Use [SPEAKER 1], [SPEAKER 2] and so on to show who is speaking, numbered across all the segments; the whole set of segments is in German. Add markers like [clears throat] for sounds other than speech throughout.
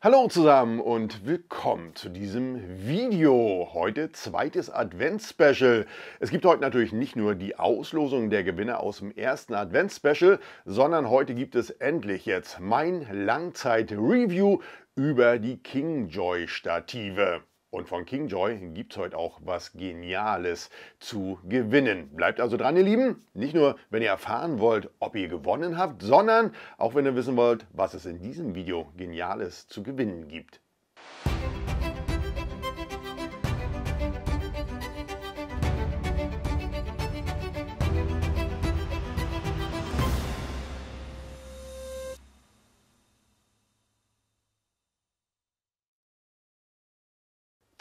[SPEAKER 1] Hallo zusammen und willkommen zu diesem Video. Heute zweites Advents-Special. Es gibt heute natürlich nicht nur die Auslosung der Gewinner aus dem ersten Advents-Special, sondern heute gibt es endlich jetzt mein Langzeit-Review über die Kingjoy-Stative. Und von Kingjoy gibt es heute auch was Geniales zu gewinnen. Bleibt also dran, ihr Lieben. Nicht nur, wenn ihr erfahren wollt, ob ihr gewonnen habt, sondern auch, wenn ihr wissen wollt, was es in diesem Video Geniales zu gewinnen gibt.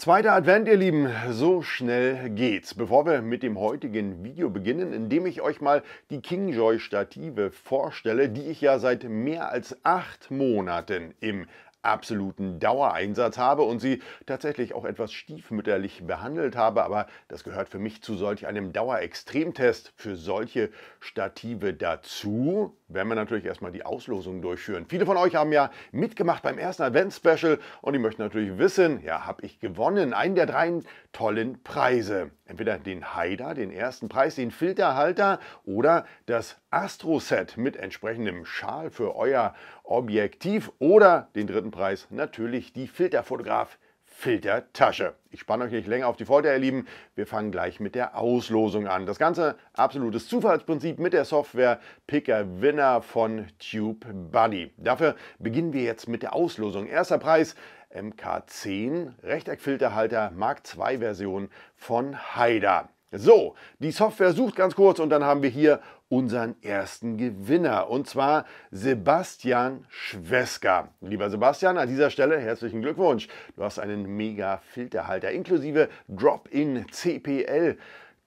[SPEAKER 1] Zweiter Advent, ihr Lieben, so schnell geht's. Bevor wir mit dem heutigen Video beginnen, indem ich euch mal die Kingjoy Stative vorstelle, die ich ja seit mehr als acht Monaten im absoluten Dauereinsatz habe und sie tatsächlich auch etwas stiefmütterlich behandelt habe, aber das gehört für mich zu solch einem Dauerextremtest für solche Stative dazu, werden wir natürlich erstmal die Auslosung durchführen. Viele von euch haben ja mitgemacht beim ersten Advents-Special und die möchten natürlich wissen, ja, habe ich gewonnen, einen der drei tollen Preise entweder den Haider, den ersten Preis, den Filterhalter oder das Astro-Set mit entsprechendem Schal für euer Objektiv oder den dritten Preis natürlich die Filterfotograf Filtertasche. Ich spanne euch nicht länger auf die Folter, ihr Lieben. Wir fangen gleich mit der Auslosung an. Das Ganze absolutes Zufallsprinzip mit der Software Picker Winner von Tube Buddy. Dafür beginnen wir jetzt mit der Auslosung. Erster Preis MK10 Rechteckfilterhalter Mark II Version von Haider. So, die Software sucht ganz kurz und dann haben wir hier unseren ersten Gewinner und zwar Sebastian Schweska. Lieber Sebastian, an dieser Stelle herzlichen Glückwunsch. Du hast einen mega Filterhalter inklusive Drop-in CPL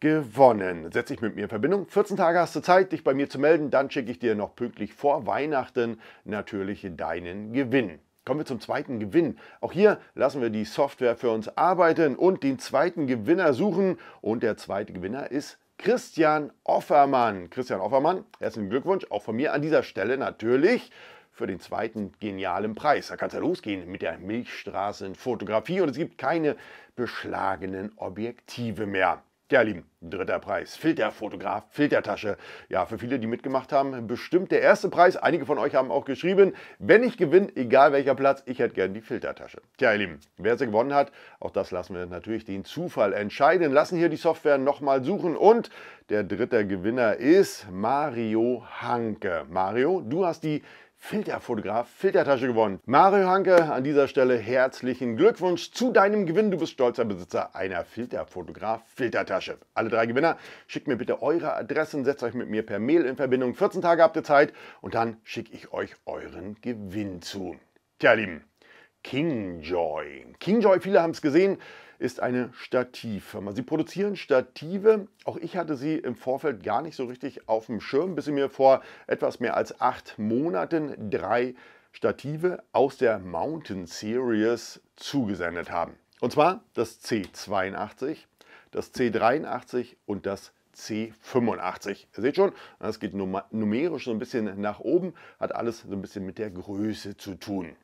[SPEAKER 1] gewonnen. Setz dich mit mir in Verbindung. 14 Tage hast du Zeit, dich bei mir zu melden. Dann schicke ich dir noch pünktlich vor Weihnachten natürlich deinen Gewinn. Kommen wir zum zweiten Gewinn. Auch hier lassen wir die Software für uns arbeiten und den zweiten Gewinner suchen. Und der zweite Gewinner ist Christian Offermann. Christian Offermann, herzlichen Glückwunsch, auch von mir an dieser Stelle natürlich für den zweiten genialen Preis. Da kann es ja losgehen mit der Milchstraßenfotografie und es gibt keine beschlagenen Objektive mehr. Ja, Lieben, dritter Preis. Filterfotograf, Filtertasche. Ja, für viele, die mitgemacht haben, bestimmt der erste Preis. Einige von euch haben auch geschrieben, wenn ich gewinne, egal welcher Platz, ich hätte gern die Filtertasche. Tja, ihr Lieben, wer sie gewonnen hat, auch das lassen wir natürlich den Zufall entscheiden. Lassen hier die Software nochmal suchen und der dritte Gewinner ist Mario Hanke. Mario, du hast die Filterfotograf Filtertasche gewonnen. Mario Hanke, an dieser Stelle herzlichen Glückwunsch zu deinem Gewinn. Du bist stolzer Besitzer einer Filterfotograf Filtertasche. Alle drei Gewinner, schickt mir bitte eure Adressen, setzt euch mit mir per Mail in Verbindung. 14 Tage habt ihr Zeit und dann schicke ich euch euren Gewinn zu. Tja, Lieben, Kingjoy. Kingjoy, viele haben es gesehen ist eine Stativfirma. Sie produzieren Stative. Auch ich hatte sie im Vorfeld gar nicht so richtig auf dem Schirm, bis sie mir vor etwas mehr als acht Monaten drei Stative aus der Mountain Series zugesendet haben. Und zwar das C82, das C83 und das C85. Ihr seht schon, das geht numerisch so ein bisschen nach oben, hat alles so ein bisschen mit der Größe zu tun.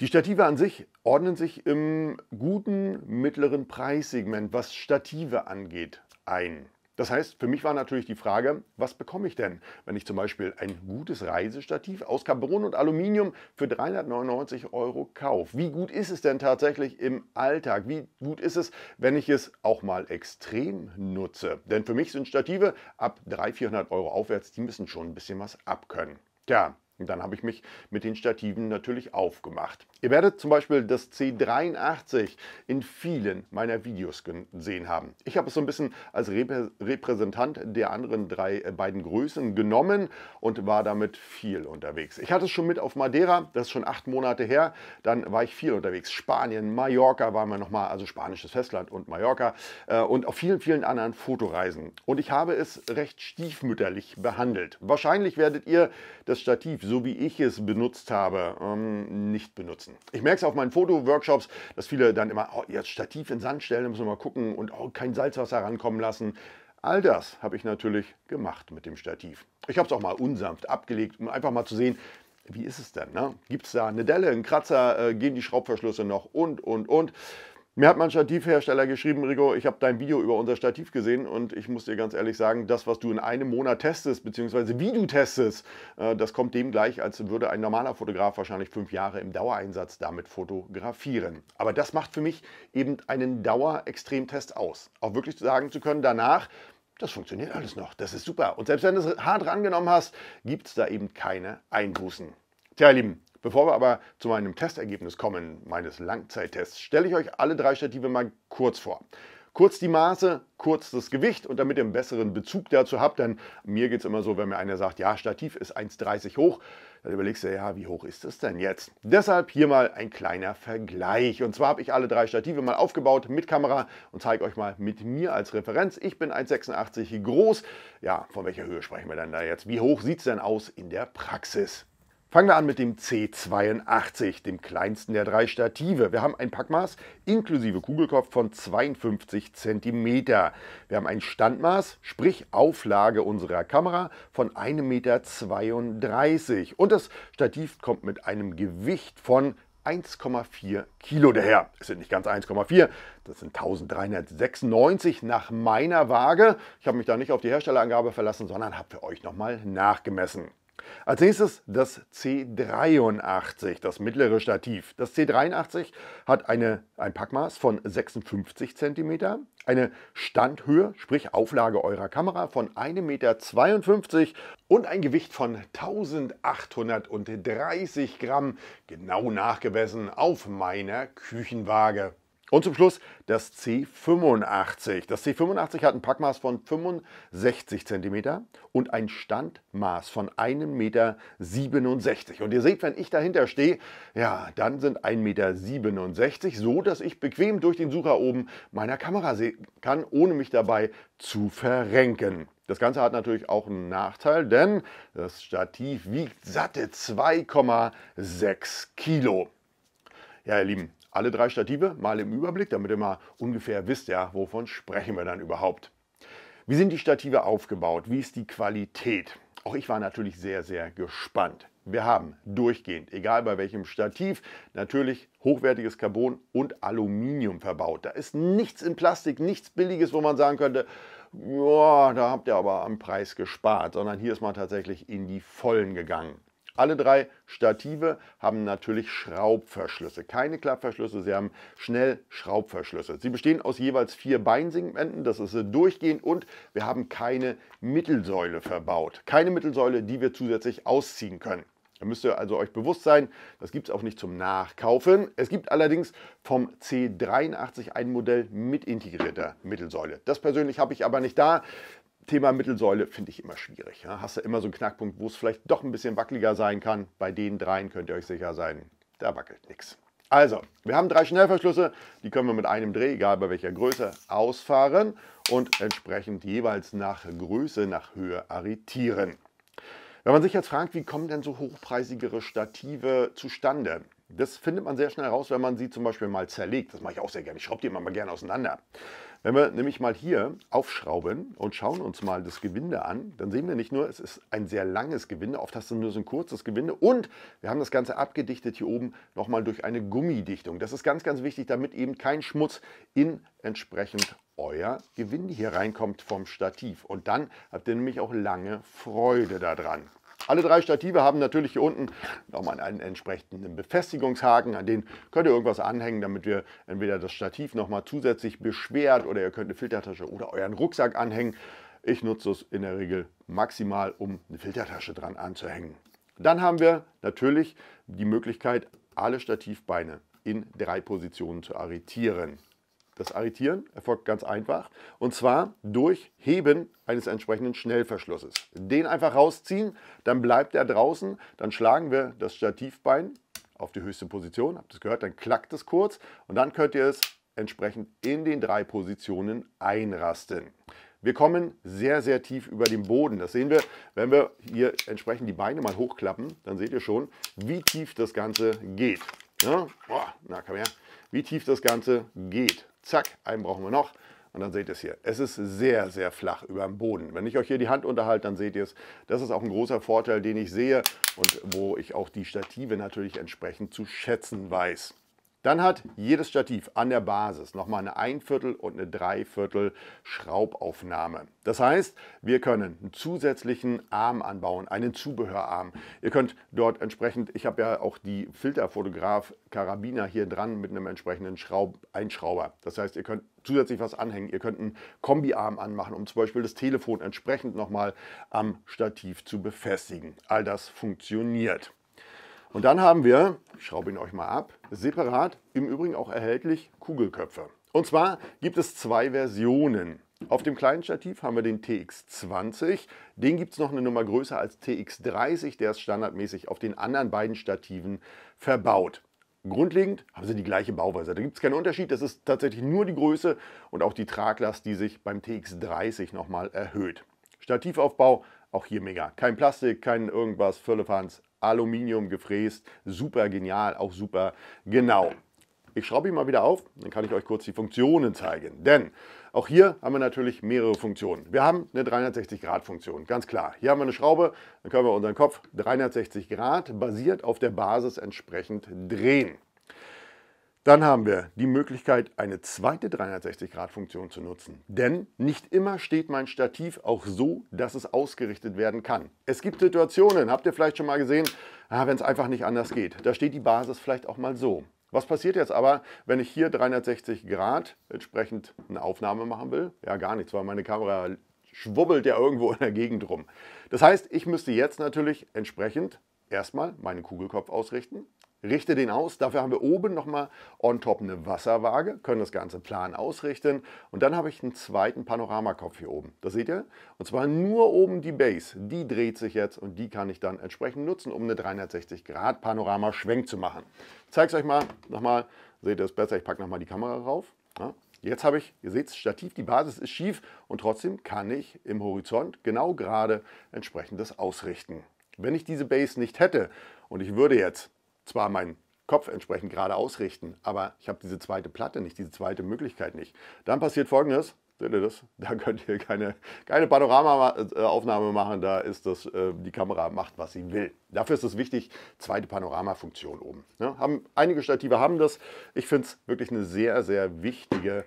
[SPEAKER 1] Die Stative an sich ordnen sich im guten mittleren Preissegment, was Stative angeht, ein. Das heißt, für mich war natürlich die Frage, was bekomme ich denn, wenn ich zum Beispiel ein gutes Reisestativ aus Carbon und Aluminium für 399 Euro kaufe? Wie gut ist es denn tatsächlich im Alltag? Wie gut ist es, wenn ich es auch mal extrem nutze? Denn für mich sind Stative ab 300, 400 Euro aufwärts, die müssen schon ein bisschen was abkönnen. Tja, und dann habe ich mich mit den Stativen natürlich aufgemacht. Ihr werdet zum Beispiel das C83 in vielen meiner Videos gesehen haben. Ich habe es so ein bisschen als Reprä Repräsentant der anderen drei äh, beiden Größen genommen und war damit viel unterwegs. Ich hatte es schon mit auf Madeira, das ist schon acht Monate her. Dann war ich viel unterwegs. Spanien, Mallorca waren wir nochmal, also spanisches Festland und Mallorca äh, und auf vielen, vielen anderen Fotoreisen. Und ich habe es recht stiefmütterlich behandelt. Wahrscheinlich werdet ihr das Stativ so so wie ich es benutzt habe, ähm, nicht benutzen. Ich merke es auf meinen Foto-Workshops, dass viele dann immer, oh, jetzt Stativ in Sand stellen, da müssen wir mal gucken und oh, kein Salzwasser rankommen lassen. All das habe ich natürlich gemacht mit dem Stativ. Ich habe es auch mal unsanft abgelegt, um einfach mal zu sehen, wie ist es denn? Ne? Gibt es da eine Delle, einen Kratzer, äh, gehen die Schraubverschlüsse noch und, und, und. Mir hat mein Stativhersteller geschrieben, Rico, ich habe dein Video über unser Stativ gesehen und ich muss dir ganz ehrlich sagen, das, was du in einem Monat testest, beziehungsweise wie du testest, äh, das kommt dem gleich, als würde ein normaler Fotograf wahrscheinlich fünf Jahre im Dauereinsatz damit fotografieren. Aber das macht für mich eben einen Dauerextremtest aus. Auch wirklich sagen zu können, danach, das funktioniert alles noch, das ist super. Und selbst wenn du es hart rangenommen hast, gibt es da eben keine Einbußen. Tja, ihr Lieben, Bevor wir aber zu meinem Testergebnis kommen, meines Langzeittests, stelle ich euch alle drei Stative mal kurz vor. Kurz die Maße, kurz das Gewicht und damit ihr einen besseren Bezug dazu habt, denn mir geht es immer so, wenn mir einer sagt, ja, Stativ ist 1,30 hoch, dann überlegst du, ja, wie hoch ist es denn jetzt? Deshalb hier mal ein kleiner Vergleich. Und zwar habe ich alle drei Stative mal aufgebaut mit Kamera und zeige euch mal mit mir als Referenz. Ich bin 1,86 groß. Ja, von welcher Höhe sprechen wir denn da jetzt? Wie hoch sieht es denn aus in der Praxis? Fangen wir an mit dem C82, dem kleinsten der drei Stative. Wir haben ein Packmaß inklusive Kugelkopf von 52 cm. Wir haben ein Standmaß, sprich Auflage unserer Kamera von 1,32 m. Und das Stativ kommt mit einem Gewicht von 1,4 Kilo daher. Es sind nicht ganz 1,4, das sind 1396 nach meiner Waage. Ich habe mich da nicht auf die Herstellerangabe verlassen, sondern habe für euch nochmal nachgemessen. Als nächstes das C83, das mittlere Stativ. Das C83 hat eine, ein Packmaß von 56 cm, eine Standhöhe, sprich Auflage eurer Kamera von 1,52 m und ein Gewicht von 1830 Gramm, genau nachgemessen auf meiner Küchenwaage. Und zum Schluss das C85. Das C85 hat ein Packmaß von 65 cm und ein Standmaß von 1,67 m. Und ihr seht, wenn ich dahinter stehe, ja, dann sind 1,67 m so dass ich bequem durch den Sucher oben meiner Kamera sehen kann, ohne mich dabei zu verrenken. Das Ganze hat natürlich auch einen Nachteil, denn das Stativ wiegt satte 2,6 Kilo. Ja, ihr Lieben, alle drei Stative mal im Überblick, damit ihr mal ungefähr wisst, ja, wovon sprechen wir dann überhaupt. Wie sind die Stative aufgebaut? Wie ist die Qualität? Auch ich war natürlich sehr, sehr gespannt. Wir haben durchgehend, egal bei welchem Stativ, natürlich hochwertiges Carbon und Aluminium verbaut. Da ist nichts in Plastik, nichts Billiges, wo man sagen könnte, ja, da habt ihr aber am Preis gespart, sondern hier ist man tatsächlich in die Vollen gegangen. Alle drei Stative haben natürlich Schraubverschlüsse. Keine Klappverschlüsse, sie haben schnell Schraubverschlüsse. Sie bestehen aus jeweils vier Beinsegmenten, das ist äh, durchgehend und wir haben keine Mittelsäule verbaut. Keine Mittelsäule, die wir zusätzlich ausziehen können. Da müsst ihr also euch bewusst sein, das gibt es auch nicht zum Nachkaufen. Es gibt allerdings vom C83 ein Modell mit integrierter Mittelsäule. Das persönlich habe ich aber nicht da. Thema Mittelsäule finde ich immer schwierig. Ja? Hast du immer so einen Knackpunkt, wo es vielleicht doch ein bisschen wackeliger sein kann. Bei den dreien könnt ihr euch sicher sein, da wackelt nichts. Also, wir haben drei Schnellverschlüsse, die können wir mit einem Dreh, egal bei welcher Größe, ausfahren und entsprechend jeweils nach Größe, nach Höhe arretieren. Wenn man sich jetzt fragt, wie kommen denn so hochpreisigere Stative zustande? Das findet man sehr schnell raus, wenn man sie zum Beispiel mal zerlegt. Das mache ich auch sehr gerne. Ich schraube die immer mal gerne auseinander. Wenn wir nämlich mal hier aufschrauben und schauen uns mal das Gewinde an, dann sehen wir nicht nur, es ist ein sehr langes Gewinde, oft hast du nur so ein kurzes Gewinde und wir haben das Ganze abgedichtet hier oben nochmal durch eine Gummidichtung. Das ist ganz, ganz wichtig, damit eben kein Schmutz in entsprechend euer Gewinde hier reinkommt vom Stativ. Und dann habt ihr nämlich auch lange Freude daran. Alle drei Stative haben natürlich hier unten nochmal einen entsprechenden Befestigungshaken, an den könnt ihr irgendwas anhängen, damit ihr entweder das Stativ nochmal zusätzlich beschwert oder ihr könnt eine Filtertasche oder euren Rucksack anhängen. Ich nutze es in der Regel maximal, um eine Filtertasche dran anzuhängen. Dann haben wir natürlich die Möglichkeit, alle Stativbeine in drei Positionen zu arretieren. Das Arretieren erfolgt ganz einfach und zwar durch Heben eines entsprechenden Schnellverschlusses. Den einfach rausziehen, dann bleibt er draußen, dann schlagen wir das Stativbein auf die höchste Position, habt ihr es gehört, dann klackt es kurz und dann könnt ihr es entsprechend in den drei Positionen einrasten. Wir kommen sehr, sehr tief über den Boden. Das sehen wir, wenn wir hier entsprechend die Beine mal hochklappen, dann seht ihr schon, wie tief das Ganze geht. Ja? Boah, na, komm her. Wie tief das Ganze geht zack, einen brauchen wir noch. Und dann seht ihr es hier. Es ist sehr, sehr flach über dem Boden. Wenn ich euch hier die Hand unterhalte, dann seht ihr es. Das ist auch ein großer Vorteil, den ich sehe und wo ich auch die Stative natürlich entsprechend zu schätzen weiß. Dann hat jedes Stativ an der Basis nochmal eine Einviertel und eine Dreiviertel Schraubaufnahme. Das heißt, wir können einen zusätzlichen Arm anbauen, einen Zubehörarm. Ihr könnt dort entsprechend, ich habe ja auch die Filterfotograf-Karabiner hier dran mit einem entsprechenden Schraub Einschrauber. Das heißt, ihr könnt zusätzlich was anhängen. Ihr könnt einen Kombiarm anmachen, um zum Beispiel das Telefon entsprechend nochmal am Stativ zu befestigen. All das funktioniert. Und dann haben wir, ich schraube ihn euch mal ab, separat im Übrigen auch erhältlich Kugelköpfe. Und zwar gibt es zwei Versionen. Auf dem kleinen Stativ haben wir den TX20. Den gibt es noch eine Nummer größer als TX30. Der ist standardmäßig auf den anderen beiden Stativen verbaut. Grundlegend haben sie die gleiche Bauweise. Da gibt es keinen Unterschied. Das ist tatsächlich nur die Größe und auch die Traglast, die sich beim TX30 nochmal erhöht. Stativaufbau, auch hier mega. Kein Plastik, kein irgendwas, Völlefanz, Aluminium gefräst. Super genial, auch super genau. Ich schraube ihn mal wieder auf, dann kann ich euch kurz die Funktionen zeigen. Denn auch hier haben wir natürlich mehrere Funktionen. Wir haben eine 360-Grad-Funktion, ganz klar. Hier haben wir eine Schraube, dann können wir unseren Kopf 360 Grad basiert auf der Basis entsprechend drehen. Dann haben wir die Möglichkeit, eine zweite 360-Grad-Funktion zu nutzen. Denn nicht immer steht mein Stativ auch so, dass es ausgerichtet werden kann. Es gibt Situationen, habt ihr vielleicht schon mal gesehen, ah, wenn es einfach nicht anders geht. Da steht die Basis vielleicht auch mal so. Was passiert jetzt aber, wenn ich hier 360 Grad entsprechend eine Aufnahme machen will? Ja, gar nichts, weil meine Kamera schwubbelt ja irgendwo in der Gegend rum. Das heißt, ich müsste jetzt natürlich entsprechend erstmal meinen Kugelkopf ausrichten, richte den aus. Dafür haben wir oben nochmal on top eine Wasserwaage, können das Ganze plan ausrichten. Und dann habe ich einen zweiten Panoramakopf hier oben. Das seht ihr? Und zwar nur oben die Base. Die dreht sich jetzt und die kann ich dann entsprechend nutzen, um eine 360-Grad-Panorama-Schwenk zu machen. Ich zeige es euch mal nochmal. Seht ihr es besser? Ich packe nochmal die Kamera rauf. Ja. Jetzt habe ich, ihr seht es, Stativ, die Basis ist schief und trotzdem kann ich im Horizont genau gerade entsprechendes ausrichten. Wenn ich diese Base nicht hätte und ich würde jetzt zwar meinen Kopf entsprechend gerade ausrichten, aber ich habe diese zweite Platte nicht, diese zweite Möglichkeit nicht. Dann passiert folgendes, seht ihr das? Da könnt ihr keine, keine Panoramaaufnahme machen, da ist das, äh, die Kamera macht, was sie will. Dafür ist es wichtig, zweite Panoramafunktion oben. Ja, ne? haben, einige Stative haben das. Ich finde es wirklich eine sehr, sehr wichtige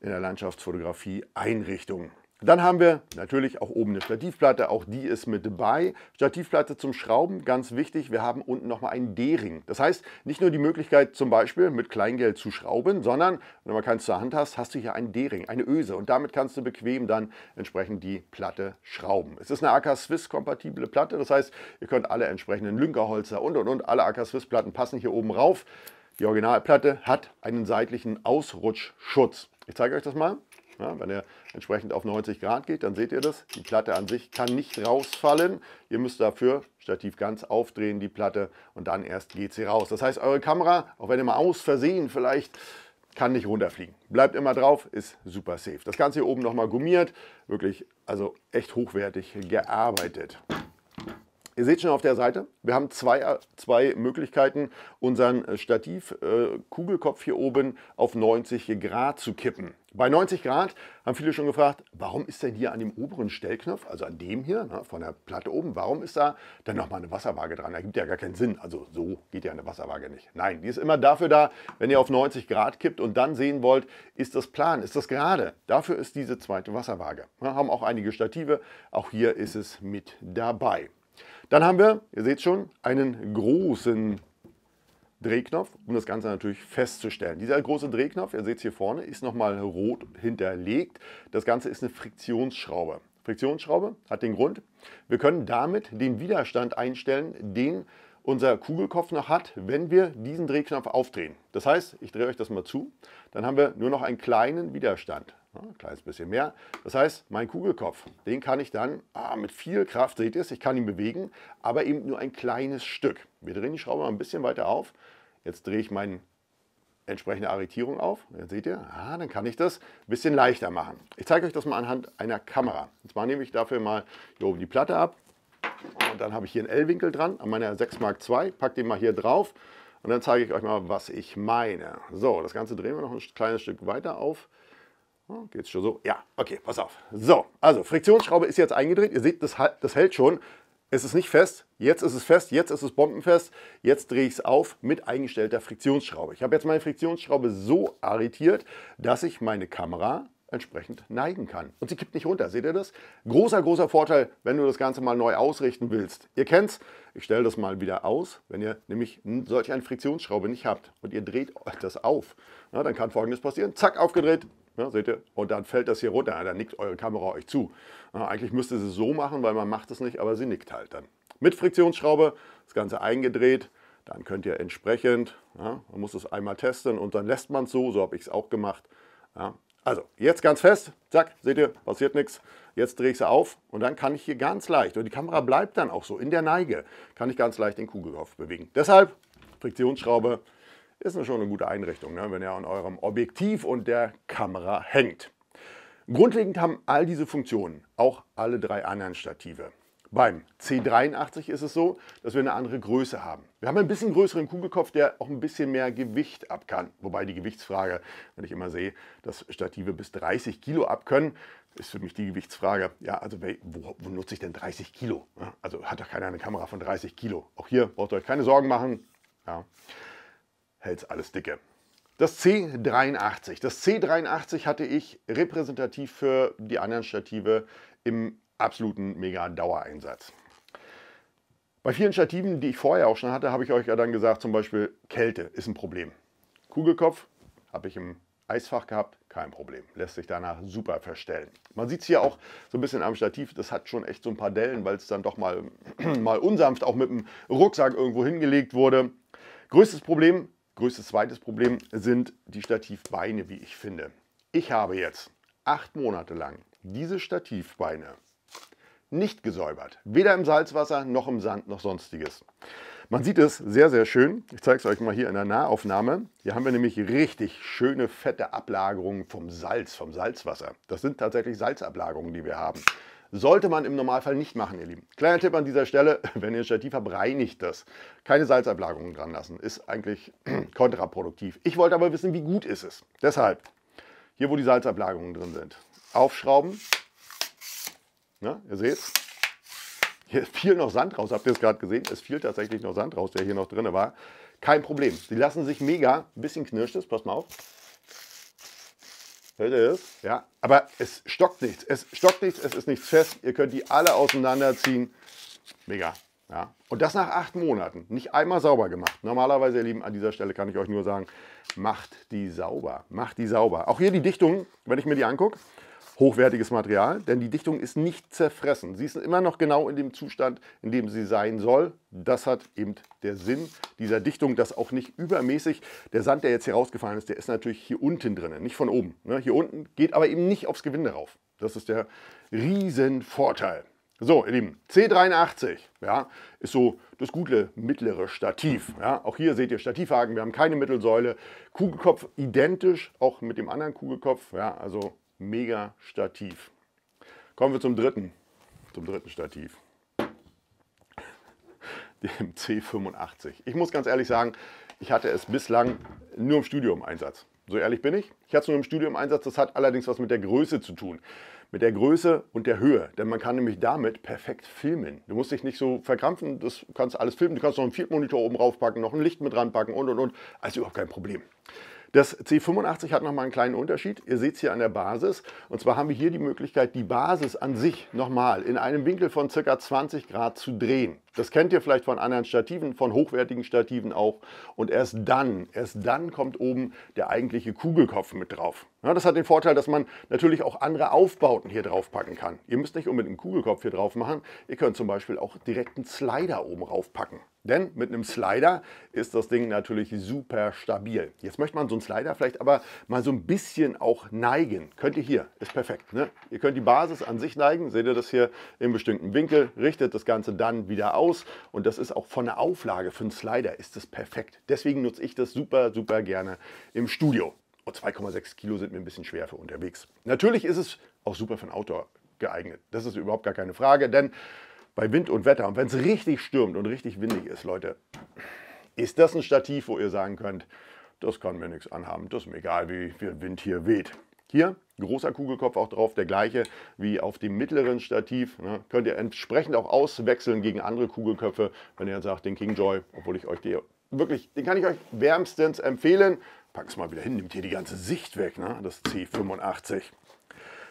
[SPEAKER 1] in der Landschaftsfotografie Einrichtung. Dann haben wir natürlich auch oben eine Stativplatte, auch die ist mit dabei. Stativplatte zum Schrauben, ganz wichtig, wir haben unten nochmal einen D-Ring. Das heißt, nicht nur die Möglichkeit zum Beispiel mit Kleingeld zu schrauben, sondern wenn du mal keins zur Hand hast, hast du hier einen D-Ring, eine Öse und damit kannst du bequem dann entsprechend die Platte schrauben. Es ist eine AK Swiss kompatible Platte, das heißt, ihr könnt alle entsprechenden Lünkerholzer und und und, alle AK Swiss Platten passen hier oben rauf. Die Originalplatte hat einen seitlichen Ausrutschschutz. Ich zeige euch das mal. Ja, wenn ihr entsprechend auf 90 Grad geht, dann seht ihr das. Die Platte an sich kann nicht rausfallen. Ihr müsst dafür Stativ ganz aufdrehen, die Platte, und dann erst geht sie raus. Das heißt, eure Kamera, auch wenn ihr mal aus Versehen vielleicht, kann nicht runterfliegen. Bleibt immer drauf, ist super safe. Das Ganze hier oben nochmal gummiert. Wirklich, also echt hochwertig gearbeitet. Ihr seht schon auf der Seite, wir haben zwei, zwei Möglichkeiten, unseren Stativkugelkopf äh, äh hier oben auf 90 Grad zu kippen. Bei 90 Grad haben viele schon gefragt, warum ist denn hier an dem oberen Stellknopf, also an dem hier, ne, von der Platte oben, warum ist da dann nochmal eine Wasserwaage dran? Da gibt ja gar keinen Sinn. Also so geht ja eine Wasserwaage nicht. Nein, die ist immer dafür da, wenn ihr auf 90 Grad kippt und dann sehen wollt, ist das plan, ist das gerade. Dafür ist diese zweite Wasserwaage. Wir haben auch einige Stative, auch hier ist es mit dabei. Dann haben wir, ihr seht schon, einen großen Drehknopf, um das Ganze natürlich festzustellen. Dieser große Drehknopf, ihr seht es hier vorne, ist nochmal rot hinterlegt. Das Ganze ist eine Friktionsschraube. Friktionsschraube hat den Grund, wir können damit den Widerstand einstellen, den unser Kugelkopf noch hat, wenn wir diesen Drehknopf aufdrehen. Das heißt, ich drehe euch das mal zu, dann haben wir nur noch einen kleinen Widerstand. ein kleines bisschen mehr. Das heißt, mein Kugelkopf, den kann ich dann ah, mit viel Kraft, seht ihr es, ich kann ihn bewegen, aber eben nur ein kleines Stück. Wir drehen die Schraube mal ein bisschen weiter auf. Jetzt drehe ich meine entsprechende Arretierung auf. Jetzt seht ihr, ah, dann kann ich das ein bisschen leichter machen. Ich zeige euch das mal anhand einer Kamera. Und zwar nehme ich dafür mal hier oben die Platte ab. Und dann habe ich hier einen L-Winkel dran an meiner 6 Mark II. Pack den mal hier drauf. Und dann zeige ich euch mal, was ich meine. So, das Ganze drehen wir noch ein kleines Stück weiter auf. Oh, Geht es schon so? Ja, okay, pass auf. So, also Friktionsschraube ist jetzt eingedreht. Ihr seht, das, das hält schon es ist nicht fest, jetzt ist es fest, jetzt ist es bombenfest, jetzt drehe ich es auf mit eingestellter Friktionsschraube. Ich habe jetzt meine Friktionsschraube so arretiert, dass ich meine Kamera entsprechend neigen kann. Und sie kippt nicht runter, seht ihr das? Großer, großer Vorteil, wenn du das Ganze mal neu ausrichten willst. Ihr kennt es, ich stelle das mal wieder aus, wenn ihr nämlich solch eine Friktionsschraube nicht habt und ihr dreht das auf, na, dann kann folgendes passieren, zack, aufgedreht, ja, seht ihr? Und dann fällt das hier runter, ja, dann nickt eure Kamera euch zu. Ja, eigentlich müsste sie so machen, weil man macht es nicht, aber sie nickt halt dann. Mit Friktionsschraube das Ganze eingedreht, dann könnt ihr entsprechend, man muss es einmal testen und dann lässt man es so, so habe ich es auch gemacht. Also, jetzt ganz fest, zack, seht ihr, passiert nichts. Jetzt drehe ich sie auf und dann kann ich hier ganz leicht, und die Kamera bleibt dann auch so in der Neige, kann ich ganz leicht den Kugelkopf bewegen. Deshalb Friktionsschraube ist schon eine gute Einrichtung, ne? wenn er an eurem Objektiv und der Kamera hängt. Grundlegend haben all diese Funktionen auch alle drei anderen Stative. Beim C83 ist es so, dass wir eine andere Größe haben. Wir haben einen bisschen größeren Kugelkopf, der auch ein bisschen mehr Gewicht ab kann. Wobei die Gewichtsfrage, wenn ich immer sehe, dass Stative bis 30 Kilo ab können, ist für mich die Gewichtsfrage. Ja, also wo, wo nutze ich denn 30 Kilo? Also hat doch keiner eine Kamera von 30 Kilo. Auch hier braucht ihr euch keine Sorgen machen. Ja hält's alles dicke. Das C83. Das C83 hatte ich repräsentativ für die anderen Stative im absoluten Mega-Dauereinsatz. Bei vielen Stativen, die ich vorher auch schon hatte, habe ich euch ja dann gesagt, zum Beispiel Kälte ist ein Problem. Kugelkopf habe ich im Eisfach gehabt, kein Problem. Lässt sich danach super verstellen. Man sieht es hier auch so ein bisschen am Stativ, das hat schon echt so ein paar Dellen, weil es dann doch mal, [clears throat] mal unsanft auch mit dem Rucksack irgendwo hingelegt wurde. Größtes Problem, Größtes zweites Problem sind die Stativbeine, wie ich finde. Ich habe jetzt acht Monate lang diese Stativbeine nicht gesäubert. Weder im Salzwasser noch im Sand noch sonstiges. Man sieht es sehr, sehr schön. Ich zeige es euch mal hier in der Nahaufnahme. Hier haben wir nämlich richtig schöne, fette Ablagerungen vom Salz, vom Salzwasser. Das sind tatsächlich Salzablagerungen, die wir haben. Sollte man im Normalfall nicht machen, ihr Lieben. Kleiner Tipp an dieser Stelle, [laughs] wenn ihr ein Stativ habt, reinigt das. Keine Salzablagerungen dran lassen, ist eigentlich [clears throat] kontraproduktiv. Ich wollte aber wissen, wie gut ist es. Deshalb, hier wo die Salzablagerungen drin sind, aufschrauben. Na, ihr es. Hier fiel noch Sand raus, habt ihr es gerade gesehen? Es fiel tatsächlich noch Sand raus, der hier noch drin war. Kein Problem. Sie lassen sich mega, ein bisschen knirscht es, passt mal auf. Hört ihr das? Ja, aber es stockt nichts. Es stockt nichts, es ist nichts fest. Ihr könnt die alle auseinanderziehen. Mega. Ja. Und das nach acht Monaten. Nicht einmal sauber gemacht. Normalerweise, ihr Lieben, an dieser Stelle kann ich euch nur sagen, macht die sauber. Macht die sauber. Auch hier die Dichtung, wenn ich mir die angucke, hochwertiges Material, denn die Dichtung ist nicht zerfressen. Sie ist immer noch genau in dem Zustand, in dem sie sein soll. Das hat eben der Sinn dieser Dichtung, dass auch nicht übermäßig der Sand, der jetzt hier rausgefallen ist, der ist natürlich hier unten drinnen, nicht von oben. Ne? Hier unten geht aber eben nicht aufs Gewinde rauf. Das ist der Riesenvorteil. So, ihr Lieben, C83 ja, ist so das gute mittlere Stativ. Ja. Auch hier seht ihr Stativhaken, wir haben keine Mittelsäule. Kugelkopf identisch, auch mit dem anderen Kugelkopf. Ja, also mega Stativ. Kommen wir zum dritten, zum dritten Stativ. Dem C85. Ich muss ganz ehrlich sagen, ich hatte es bislang nur im Studium Einsatz. So ehrlich bin ich. Ich hatte es nur im Studium Einsatz. Das hat allerdings was mit der Größe zu tun. Mit der Größe und der Höhe. Denn man kann nämlich damit perfekt filmen. Du musst dich nicht so verkrampfen. Du kannst alles filmen. Du kannst noch einen Viertmonitor oben raufpacken, noch ein Licht mit ranpacken und und und. Also überhaupt kein Problem. Das C85 hat nochmal einen kleinen Unterschied. Ihr seht es hier an der Basis. Und zwar haben wir hier die Möglichkeit, die Basis an sich nochmal in einem Winkel von ca. 20 Grad zu drehen. Das kennt ihr vielleicht von anderen Stativen, von hochwertigen Stativen auch. Und erst dann, erst dann kommt oben der eigentliche Kugelkopf mit drauf. Ja, das hat den Vorteil, dass man natürlich auch andere Aufbauten hier drauf packen kann. Ihr müsst nicht unbedingt einen Kugelkopf hier drauf machen. Ihr könnt zum Beispiel auch direkt einen Slider oben drauf packen. Denn mit einem Slider ist das Ding natürlich super stabil. Jetzt möchte man so einen Slider vielleicht aber mal so ein bisschen auch neigen. Könnt ihr hier, ist perfekt. Ne? Ihr könnt die Basis an sich neigen, seht ihr das hier im bestimmten Winkel, richtet das Ganze dann wieder aus und das ist auch von der Auflage für einen Slider ist das perfekt. Deswegen nutze ich das super, super gerne im Studio. Und 2,6 Kilo sind mir ein bisschen schwer für unterwegs. Natürlich ist es auch super für ein Outdoor geeignet. Das ist überhaupt gar keine Frage, denn bei Wind und Wetter und wenn es richtig stürmt und richtig windig ist, Leute, ist das ein Stativ, wo ihr sagen könnt, das kann mir nichts anhaben, das ist mir egal, wie viel Wind hier weht. Hier großer Kugelkopf auch drauf, der gleiche wie auf dem mittleren Stativ. Ne? Könnt ihr entsprechend auch auswechseln gegen andere Kugelköpfe, wenn ihr jetzt sagt, den Kingjoy, obwohl ich euch den wirklich, den kann ich euch wärmstens empfehlen. es mal wieder hin, nimmt hier die ganze Sicht weg, ne? das C85.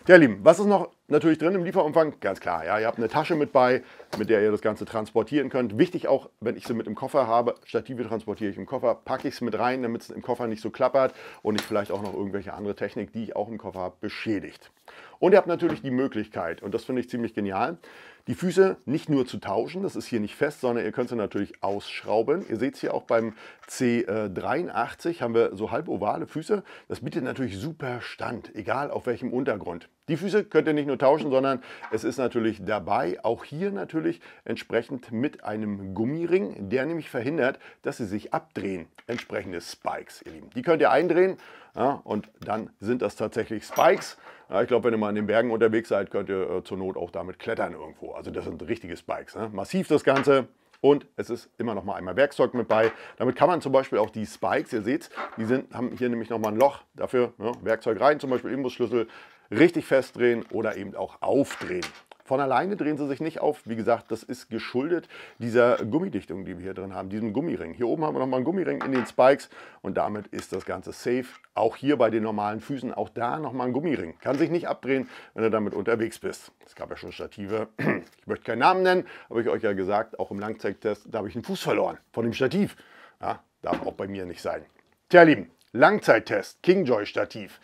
[SPEAKER 1] Ja, ihr Lieben, was ist noch natürlich drin im Lieferumfang? Ganz klar, ja, ihr habt eine Tasche mit bei, mit der ihr das Ganze transportieren könnt. Wichtig auch, wenn ich sie mit im Koffer habe, Stative transportiere ich im Koffer, packe ich es mit rein, damit es im Koffer nicht so klappert und ich vielleicht auch noch irgendwelche andere Technik, die ich auch im Koffer habe, beschädigt. Und ihr habt natürlich die Möglichkeit, und das finde ich ziemlich genial, die Füße nicht nur zu tauschen, das ist hier nicht fest, sondern ihr könnt sie natürlich ausschrauben. Ihr seht es hier auch beim C83 haben wir so halb ovale Füße. Das bietet natürlich super Stand, egal auf welchem Untergrund. Die Füße könnt ihr nicht nur tauschen, sondern es ist natürlich dabei, auch hier natürlich entsprechend mit einem Gummiring, der nämlich verhindert, dass sie sich abdrehen. Entsprechende Spikes, ihr Lieben. Die könnt ihr eindrehen ja, und dann sind das tatsächlich Spikes. Ja, ich glaube, wenn ihr mal in den Bergen unterwegs seid, könnt ihr äh, zur Not auch damit klettern irgendwo. Also das sind richtige Spikes. Ne? Massiv das Ganze. Und es ist immer noch mal einmal Werkzeug mit bei. Damit kann man zum Beispiel auch die Spikes, ihr seht, die sind, haben hier nämlich noch mal ein Loch. Dafür ne, Werkzeug rein, zum Beispiel Imbusschlüssel, richtig festdrehen oder eben auch aufdrehen. Von alleine drehen sie sich nicht auf. Wie gesagt, das ist geschuldet dieser Gummidichtung, die wir hier drin haben, diesem Gummiring. Hier oben haben wir nochmal einen Gummiring in den Spikes und damit ist das Ganze safe. Auch hier bei den normalen Füßen, auch da nochmal ein Gummiring. Kann sich nicht abdrehen, wenn du damit unterwegs bist. Es gab ja schon Stative, [clears throat] ich möchte keinen Namen nennen, habe ich euch ja gesagt, auch im Langzeittest, da habe ich einen Fuß verloren von dem Stativ. Ja, darf auch bei mir nicht sein. Tja, Lieben, Langzeittest, Kingjoy-Stativ.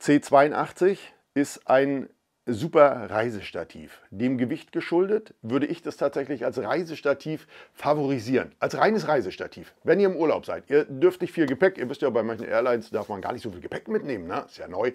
[SPEAKER 1] C82 ist ein super Reisestativ. Dem Gewicht geschuldet würde ich das tatsächlich als Reisestativ favorisieren. Als reines Reisestativ. Wenn ihr im Urlaub seid, ihr dürft nicht viel Gepäck, ihr wisst ja, bei manchen Airlines darf man gar nicht so viel Gepäck mitnehmen, ne? ist ja neu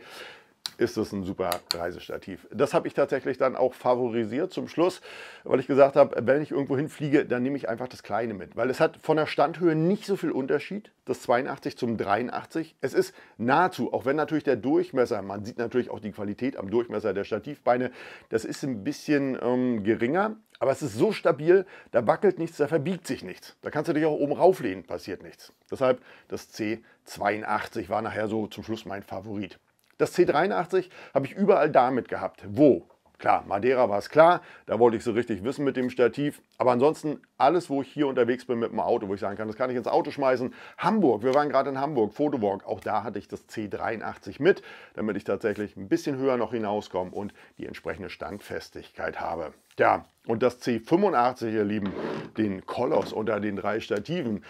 [SPEAKER 1] ist es ein super Reisestativ. Das habe ich tatsächlich dann auch favorisiert zum Schluss, weil ich gesagt habe, wenn ich irgendwo hinfliege, dann nehme ich einfach das Kleine mit, weil es hat von der Standhöhe nicht so viel Unterschied, das 82 zum 83. Es ist nahezu, auch wenn natürlich der Durchmesser, man sieht natürlich auch die Qualität am Durchmesser der Stativbeine, das ist ein bisschen ähm, geringer, aber es ist so stabil, da wackelt nichts, da verbiegt sich nichts. Da kannst du dich auch oben rauflehnen, passiert nichts. Deshalb das C82 war nachher so zum Schluss mein Favorit. Das C83 habe ich überall damit gehabt. Wo? Klar, Madeira war es klar, da wollte ich so richtig wissen mit dem Stativ. Aber ansonsten alles, wo ich hier unterwegs bin mit dem Auto, wo ich sagen kann, das kann ich ins Auto schmeißen. Hamburg, wir waren gerade in Hamburg, Fotowalk, auch da hatte ich das C83 mit, damit ich tatsächlich ein bisschen höher noch hinauskomme und die entsprechende Standfestigkeit habe. Ja, und das C85, ihr Lieben, den Koloss unter den drei Stativen,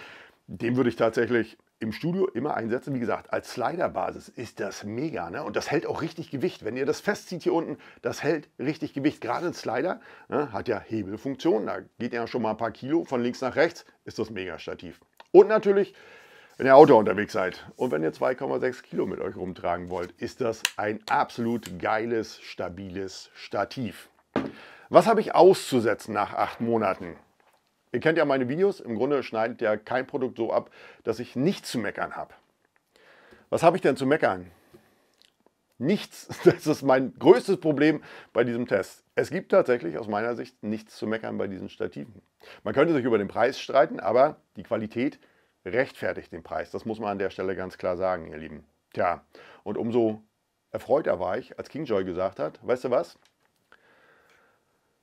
[SPEAKER 1] dem würde ich tatsächlich im Studio immer einsetzen. Wie gesagt, als Slider-Basis ist das mega. Ne? Und das hält auch richtig Gewicht. Wenn ihr das festzieht hier unten, das hält richtig Gewicht. Gerade ein Slider ne, hat ja Hebelfunktion. Da geht ja schon mal ein paar Kilo von links nach rechts. Ist das mega Stativ. Und natürlich, wenn ihr Auto unterwegs seid und wenn ihr 2,6 Kilo mit euch rumtragen wollt, ist das ein absolut geiles, stabiles Stativ. Was habe ich auszusetzen nach acht Monaten? Ihr kennt ja meine Videos, im Grunde schneidet ja kein Produkt so ab, dass ich nichts zu meckern habe. Was habe ich denn zu meckern? Nichts. [laughs] Das ist mein größtes Problem bei diesem Test. Es gibt tatsächlich aus meiner Sicht nichts zu meckern bei diesen Stativen. Man könnte sich über den Preis streiten, aber die Qualität rechtfertigt den Preis. Das muss man an der Stelle ganz klar sagen, ihr Lieben. Tja, und umso erfreuter war ich, als Kingjoy gesagt hat, weißt du was?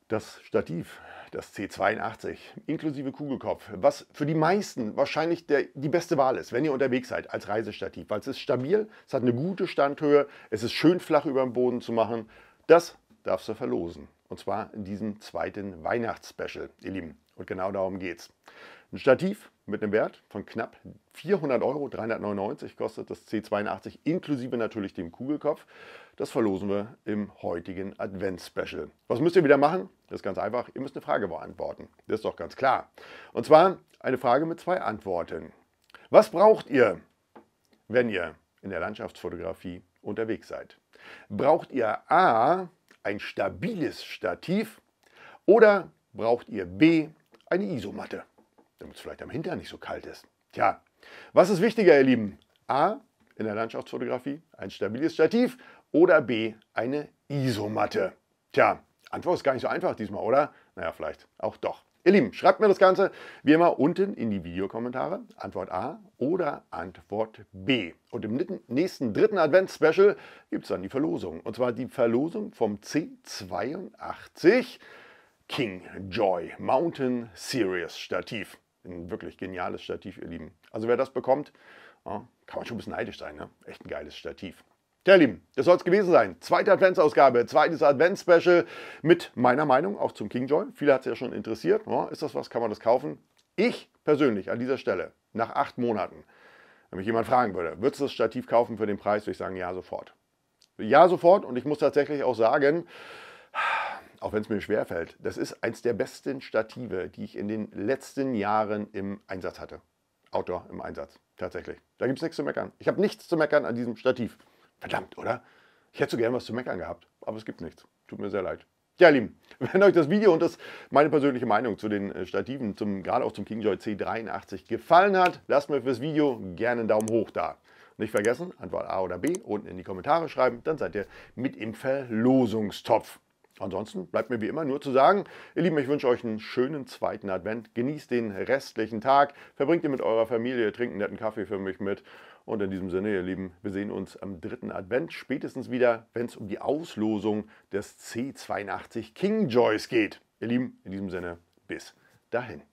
[SPEAKER 1] Das Stativ das C82 inklusive Kugelkopf, was für die meisten wahrscheinlich der, die beste Wahl ist, wenn ihr unterwegs seid als Reisestativ, weil es ist stabil, es hat eine gute Standhöhe, es ist schön flach über dem Boden zu machen. Das darfst du verlosen und zwar in diesem zweiten Weihnachtsspecial, ihr Lieben. Und genau darum geht's. Ein Stativ mit einem Wert von knapp 400 Euro, 399 kostet das C82 inklusive natürlich dem Kugelkopf. Das verlosen wir im heutigen Advents-Special. Was müsst ihr wieder machen? Das ist ganz einfach, ihr müsst eine Frage beantworten. Das ist doch ganz klar. Und zwar eine Frage mit zwei Antworten. Was braucht ihr, wenn ihr in der Landschaftsfotografie unterwegs seid? Braucht ihr A, ein stabiles Stativ oder braucht ihr B, eine Isomatte? damit es vielleicht am Hintern nicht so kalt ist. Tja, was ist wichtiger, ihr Lieben? A, in der Landschaftsfotografie ein stabiles Stativ oder B, eine Isomatte? Tja, Antwort ist gar nicht so einfach diesmal, oder? Naja, vielleicht auch doch. Ihr Lieben, schreibt mir das Ganze wie immer unten in die Videokommentare. Antwort A oder Antwort B. Und im nächsten dritten Advents-Special gibt es dann die Verlosung. Und zwar die Verlosung vom C82 King Joy Mountain Series Stativ. Ein wirklich geniales Stativ, ihr Lieben. Also wer das bekommt, kann man schon ein bisschen neidisch sein. Ne? Echt ein geiles Stativ. Tja, Lieben, das soll es gewesen sein. Zweite Adventsausgabe, zweites Advents-Special mit meiner Meinung auch zum King Joy. Viele hat es ja schon interessiert. Ne? ist das was? Kann man das kaufen? Ich persönlich an dieser Stelle, nach acht Monaten, wenn mich jemand fragen würde, würdest du das Stativ kaufen für den Preis? Würde ich sagen, ja, sofort. Ja, sofort. Und ich muss tatsächlich auch sagen, auch wenn es mir schwerfällt. Das ist eins der besten Stative, die ich in den letzten Jahren im Einsatz hatte. Outdoor im Einsatz, tatsächlich. Da gibt es nichts zu meckern. Ich habe nichts zu meckern an diesem Stativ. Verdammt, oder? Ich hätte so gern was zu meckern gehabt, aber es gibt nichts. Tut mir sehr leid. Ja, Lieben, [laughs] wenn euch das Video und das meine persönliche Meinung zu den äh, Stativen, zum, gerade auch zum Kingjoy C83 gefallen hat, lasst mir fürs Video gerne einen Daumen hoch da. Nicht vergessen, Antwort A oder B unten in die Kommentare schreiben, dann seid ihr mit im Verlosungstopf. Ansonsten bleibt mir wie immer nur zu sagen, ihr Lieben, ich wünsche euch einen schönen zweiten Advent. Genießt den restlichen Tag, verbringt ihn mit eurer Familie, trinkt einen netten Kaffee für mich mit. Und in diesem Sinne, ihr Lieben, wir sehen uns am dritten Advent spätestens wieder, wenn es um die Auslosung des C82 King Joyce geht. Ihr Lieben, in diesem Sinne, bis dahin.